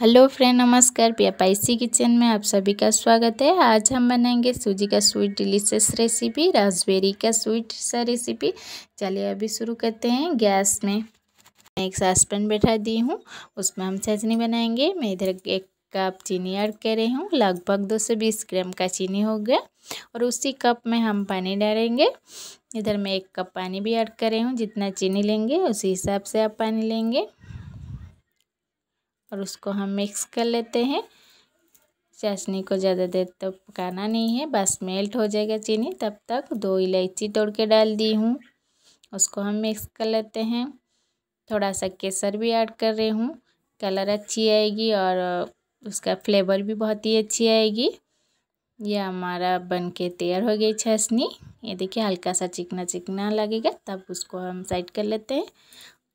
hello friend नमस्कार पिया Pisces kitchen में आप सभी का स्वागत है आज हम बनाएंगे सूजी का स्वीट डिलीशियस रेसिपी रासबेरी का स्वीट सा रेसिपी चलिए अभी शुरू करते हैं गैस में मैं एक सासपैन बैठा दी हूँ उसमें हम चटनी बनाएंगे मैं इधर एक कप चीनी ऐड कर रही हूँ लगभग दो से बीस ग्राम का चीनी हो गया और उसी कप में हम पानी डालेंगे इधर मैं एक कप पानी भी ऐड कर रही हूँ जितना चीनी लेंगे उसी हिसाब से आप पानी लेंगे और उसको हम मिक्स कर लेते हैं चाशनी को ज़्यादा देर तक तो पकाना नहीं है बस मेल्ट हो जाएगा चीनी तब तक दो इलायची तोड़ के डाल दी हूँ उसको हम मिक्स कर लेते हैं थोड़ा सा केसर भी ऐड कर रही हूँ कलर अच्छी आएगी और उसका फ्लेवर भी बहुत ही अच्छी आएगी यह हमारा बन के तैयार हो गई चाशनी ये देखिए हल्का सा चिकना चिकना लगेगा तब उसको हम साइड कर लेते हैं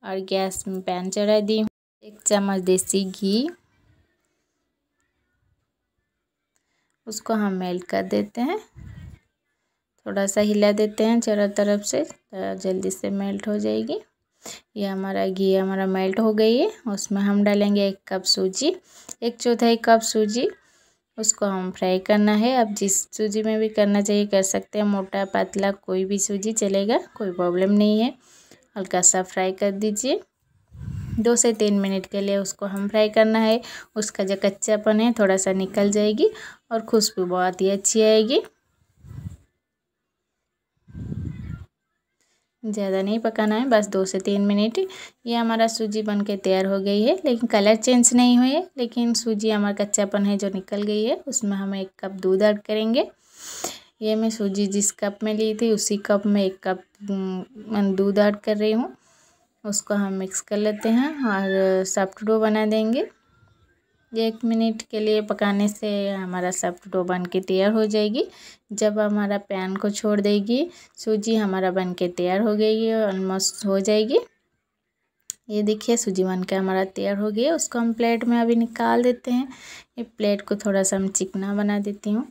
और गैस में पैन चढ़ा दी एक चम्मच देसी घी उसको हम मेल्ट कर देते हैं थोड़ा सा हिला देते हैं चारों तरफ से तो जल्दी से मेल्ट हो जाएगी ये हमारा घी हमारा मेल्ट हो गई है उसमें हम डालेंगे एक कप सूजी एक चौथाई कप सूजी उसको हम फ्राई करना है अब जिस सूजी में भी करना चाहिए कर सकते हैं मोटा पतला कोई भी सूजी चलेगा कोई प्रॉब्लम नहीं है हल्का सा फ्राई कर दीजिए दो से तीन मिनट के लिए उसको हम फ्राई करना है उसका जो कच्चापन है थोड़ा सा निकल जाएगी और खुशबू बहुत ही अच्छी आएगी ज़्यादा नहीं पकाना है बस दो से तीन मिनट ये हमारा सूजी बन के तैयार हो गई है लेकिन कलर चेंज नहीं हुए लेकिन सूजी हमारा कच्चापन है जो निकल गई है उसमें हम एक कप दूध ऐड करेंगे ये मैं सूजी जिस कप में ली थी उसी कप में एक कप दूध ऐड कर रही हूँ उसको हम मिक्स कर लेते हैं और सॉफ्ट डो बना देंगे एक मिनट के लिए पकाने से हमारा सॉफ्ट डो बन के तैयार हो जाएगी जब हमारा पैन को छोड़ देगी सूजी हमारा बन के तैयार हो गई ऑलमोस्ट हो जाएगी ये देखिए सूजी बन के हमारा तैयार हो गया उसको हम प्लेट में अभी निकाल देते हैं ये प्लेट को थोड़ा सा हम चिकना बना देती हूँ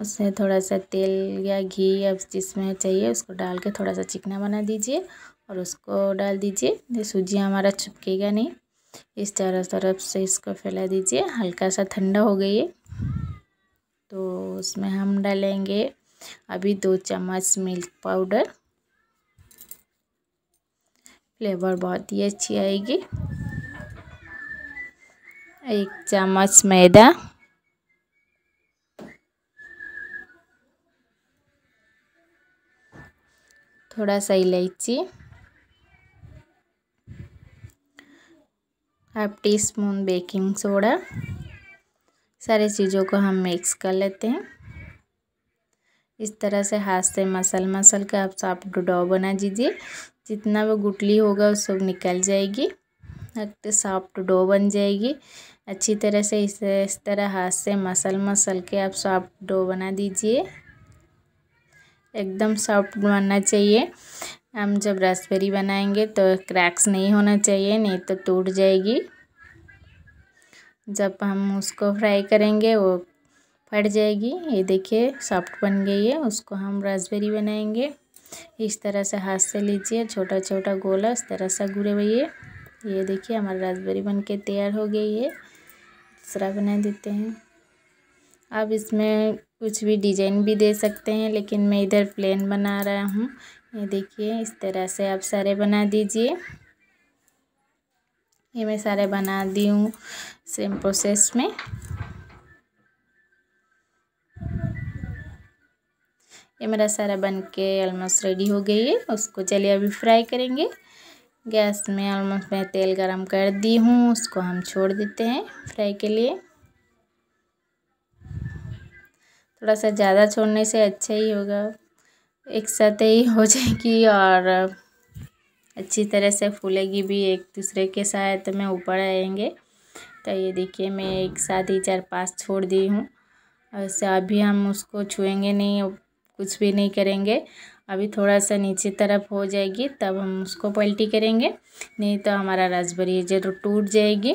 उससे थोड़ा सा तेल या घी अब जिसमें चाहिए उसको डाल के थोड़ा सा चिकना बना दीजिए और उसको डाल दीजिए सूजी हमारा चिपकेगा नहीं इस चारों तरफ से इसको फैला दीजिए हल्का सा ठंडा हो गई है तो उसमें हम डालेंगे अभी दो चम्मच मिल्क पाउडर फ्लेवर बहुत ही अच्छी आएगी एक चम्मच मैदा थोड़ा सा इलायची half teaspoon baking soda सारी चीज़ों को हम मिक्स कर लेते हैं इस तरह से हाथ से मसल मसल के आप साफ डो बना दीजिए जितना वो गुटली होगा वो सब निकल जाएगी सॉफ्ट डो बन जाएगी अच्छी तरह से इसे इस तरह हाथ से मसल मसल के आप सॉफ्ट डो बना दीजिए एकदम सॉफ्ट बनना चाहिए हम जब रसबेरी बनाएंगे तो क्रैक्स नहीं होना चाहिए नहीं तो टूट जाएगी जब हम उसको फ्राई करेंगे वो फट जाएगी ये देखिए सॉफ्ट बन गई है उसको हम रसबेरी बनाएंगे इस तरह से हाथ से लीजिए छोटा छोटा गोला इस तरह से है ये देखिए हमारा रसबेरी बन के तैयार हो गई है दूसरा बना देते हैं आप इसमें कुछ भी डिजाइन भी दे सकते हैं लेकिन मैं इधर प्लेन बना रहा हूँ ये देखिए इस तरह से आप सारे बना दीजिए ये मैं सारे बना दी हूँ सेम प्रोसेस में ये मेरा सारा बन के ऑलमोस्ट रेडी हो गई है उसको चलिए अभी फ्राई करेंगे गैस में ऑलमोस्ट मैं तेल गरम कर दी हूँ उसको हम छोड़ देते हैं फ्राई के लिए थोड़ा सा ज़्यादा छोड़ने से अच्छा ही होगा एक साथ ही हो जाएगी और अच्छी तरह से फूलेगी भी एक दूसरे के साथ में ऊपर आएंगे तो ये देखिए मैं एक साथ ही चार पांच छोड़ दी हूँ ऐसे अभी हम उसको छुएंगे नहीं कुछ भी नहीं करेंगे अभी थोड़ा सा नीचे तरफ हो जाएगी तब हम उसको पलटी करेंगे नहीं तो हमारा रसबरी जरूर टूट जाएगी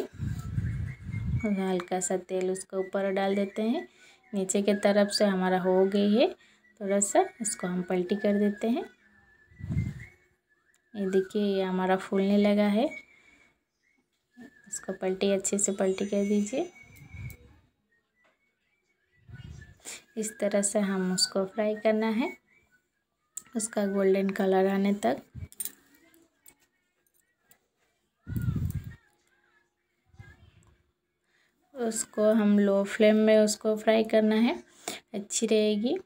हल्का सा तेल उसके ऊपर डाल देते हैं नीचे के तरफ से हमारा हो गई है थोड़ा सा इसको हम पलटी कर देते हैं ये देखिए ये हमारा फूलने लगा है इसको पलटी अच्छे से पलटी कर दीजिए इस तरह से हम उसको फ्राई करना है उसका गोल्डन कलर आने तक उसको हम लो फ्लेम में उसको फ्राई करना है अच्छी रहेगी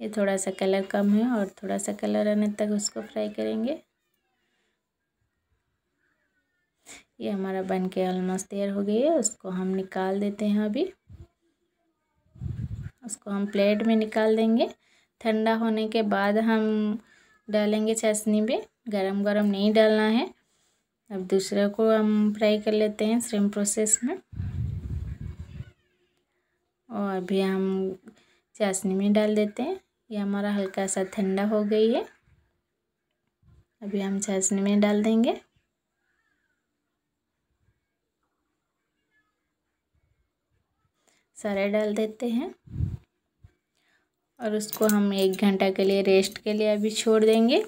ये थोड़ा सा कलर कम है और थोड़ा सा कलर आने तक उसको फ्राई करेंगे ये हमारा बन के ऑलमोस्ट तैयार हो गई है उसको हम निकाल देते हैं अभी उसको हम प्लेट में निकाल देंगे ठंडा होने के बाद हम डालेंगे चाशनी में गरम गरम नहीं डालना है अब दूसरे को हम फ्राई कर लेते हैं सेम प्रोसेस में और अभी हम चाशनी में डाल देते हैं ये हमारा हल्का सा ठंडा हो गई है अभी हम चाशनी में डाल देंगे सारे डाल देते हैं और उसको हम एक घंटा के लिए रेस्ट के लिए अभी छोड़ देंगे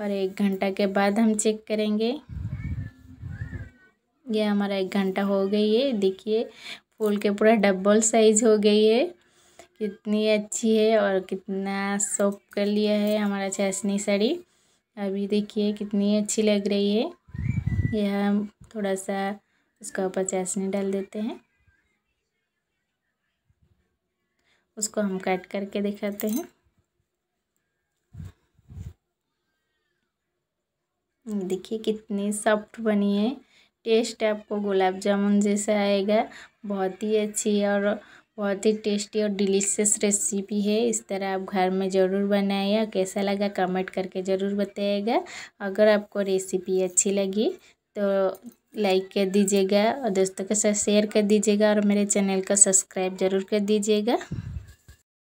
और एक घंटा के बाद हम चेक करेंगे ये हमारा एक घंटा हो गई है देखिए फूल के पूरा डबल साइज़ हो गई है कितनी अच्छी है और कितना सॉफ्ट कर लिया है हमारा चाशनी साड़ी अभी देखिए कितनी अच्छी लग रही है यह हम थोड़ा सा उसका ऊपर चाशनी डाल देते हैं उसको हम कट करके दिखाते हैं देखिए कितनी सॉफ्ट बनी है टेस्ट आपको गुलाब जामुन जैसा आएगा बहुत ही अच्छी है और बहुत ही टेस्टी और डिलीशियस रेसिपी है इस तरह आप घर में ज़रूर बनाइए कैसा लगा कमेंट करके ज़रूर बताइएगा अगर आपको रेसिपी अच्छी लगी तो लाइक कर दीजिएगा और दोस्तों के साथ शेयर कर दीजिएगा और मेरे चैनल का सब्सक्राइब ज़रूर कर दीजिएगा